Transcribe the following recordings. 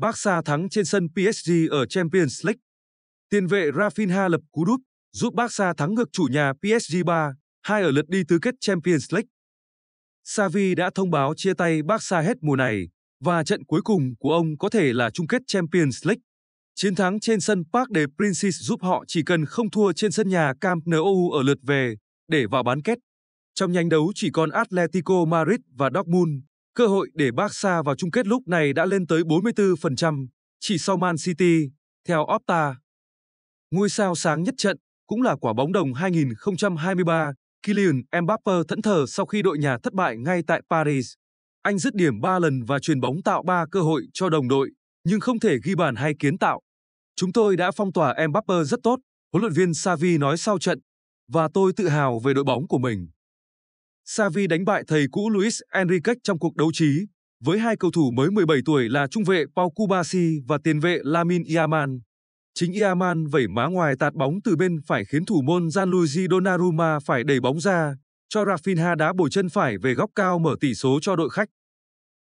Barca thắng trên sân PSG ở Champions League. Tiền vệ Rafinha lập cú đúp, giúp Barca thắng ngược chủ nhà PSG 3-2 ở lượt đi tứ kết Champions League. Xavi đã thông báo chia tay Barca hết mùa này và trận cuối cùng của ông có thể là chung kết Champions League. Chiến thắng trên sân Park des Princes giúp họ chỉ cần không thua trên sân nhà Camp Nou ở lượt về để vào bán kết. Trong nhanh đấu chỉ còn Atletico Madrid và Dortmund Cơ hội để Barca vào chung kết lúc này đã lên tới 44%, chỉ sau Man City, theo Opta. Ngôi sao sáng nhất trận cũng là quả bóng đồng 2023, Kylian Mbappe thẫn thờ sau khi đội nhà thất bại ngay tại Paris. Anh dứt điểm 3 lần và truyền bóng tạo 3 cơ hội cho đồng đội, nhưng không thể ghi bàn hay kiến tạo. Chúng tôi đã phong tỏa Mbappe rất tốt, huấn luyện viên Xavi nói sau trận, và tôi tự hào về đội bóng của mình. Xavi đánh bại thầy cũ Luis Enrique trong cuộc đấu trí với hai cầu thủ mới 17 tuổi là trung vệ Pau Cubasi và tiền vệ Lamin Yamal. Chính Yamal vẩy má ngoài tạt bóng từ bên phải khiến thủ môn Gianluigi Donnarumma phải đẩy bóng ra, cho Rafinha đá bồi chân phải về góc cao mở tỷ số cho đội khách.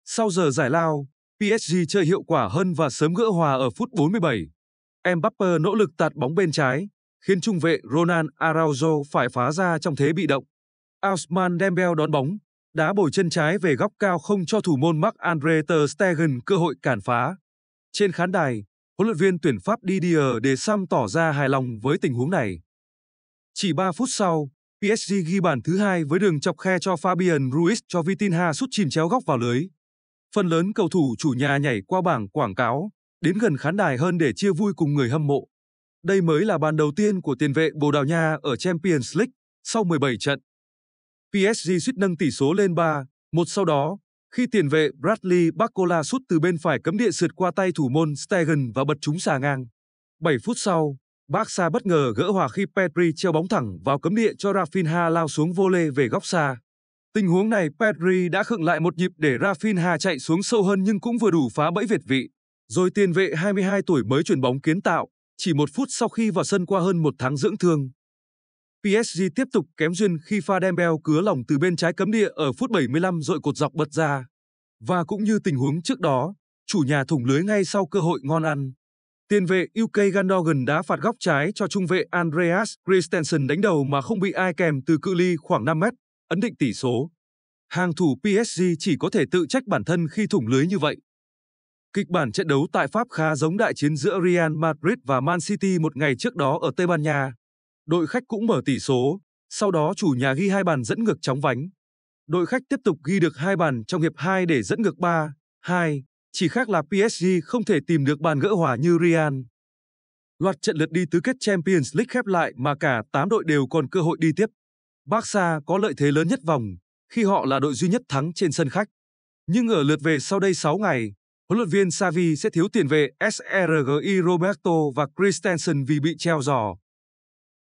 Sau giờ giải lao, PSG chơi hiệu quả hơn và sớm gỡ hòa ở phút 47. Mbappe nỗ lực tạt bóng bên trái, khiến trung vệ Ronald Araujo phải phá ra trong thế bị động. Ousmane Dembele đón bóng, đá bồi chân trái về góc cao không cho thủ môn Marc Andre ter Stegen cơ hội cản phá. Trên khán đài, huấn luyện viên tuyển Pháp Didier Deschamps tỏ ra hài lòng với tình huống này. Chỉ 3 phút sau, PSG ghi bàn thứ hai với đường chọc khe cho Fabian Ruiz cho Vitinha sút chìm chéo góc vào lưới. Phần lớn cầu thủ chủ nhà nhảy qua bảng quảng cáo, đến gần khán đài hơn để chia vui cùng người hâm mộ. Đây mới là bàn đầu tiên của tiền vệ Bồ Đào Nha ở Champions League sau 17 trận. PSG suýt nâng tỷ số lên 3-1 sau đó, khi tiền vệ Bradley Barcola sút từ bên phải cấm địa sượt qua tay thủ môn Stegen và bật chúng xà ngang. 7 phút sau, Barca bất ngờ gỡ hòa khi Pedri treo bóng thẳng vào cấm địa cho Rafinha lao xuống vô lê về góc xa. Tình huống này Pedri đã khựng lại một nhịp để Rafinha chạy xuống sâu hơn nhưng cũng vừa đủ phá bẫy Việt vị. Rồi tiền vệ 22 tuổi mới chuyển bóng kiến tạo, chỉ một phút sau khi vào sân qua hơn một tháng dưỡng thương. PSG tiếp tục kém duyên khi pha Dembele cứa lỏng từ bên trái cấm địa ở phút 75 rồi cột dọc bật ra. Và cũng như tình huống trước đó, chủ nhà thủng lưới ngay sau cơ hội ngon ăn. Tiền vệ UK Gundogan đã phạt góc trái cho trung vệ Andreas Christensen đánh đầu mà không bị ai kèm từ cự ly khoảng 5 mét, ấn định tỷ số. Hàng thủ PSG chỉ có thể tự trách bản thân khi thủng lưới như vậy. Kịch bản trận đấu tại Pháp khá giống đại chiến giữa Real Madrid và Man City một ngày trước đó ở Tây Ban Nha. Đội khách cũng mở tỷ số, sau đó chủ nhà ghi hai bàn dẫn ngược chóng vánh. Đội khách tiếp tục ghi được hai bàn trong hiệp 2 để dẫn ngược 3-2, chỉ khác là PSG không thể tìm được bàn gỡ hòa như Real. Loạt trận lượt đi tứ kết Champions League khép lại mà cả 8 đội đều còn cơ hội đi tiếp. Barca có lợi thế lớn nhất vòng khi họ là đội duy nhất thắng trên sân khách. Nhưng ở lượt về sau đây 6 ngày, huấn luyện viên Xavi sẽ thiếu tiền vệ SRGI Roberto và Christensen vì bị treo giò.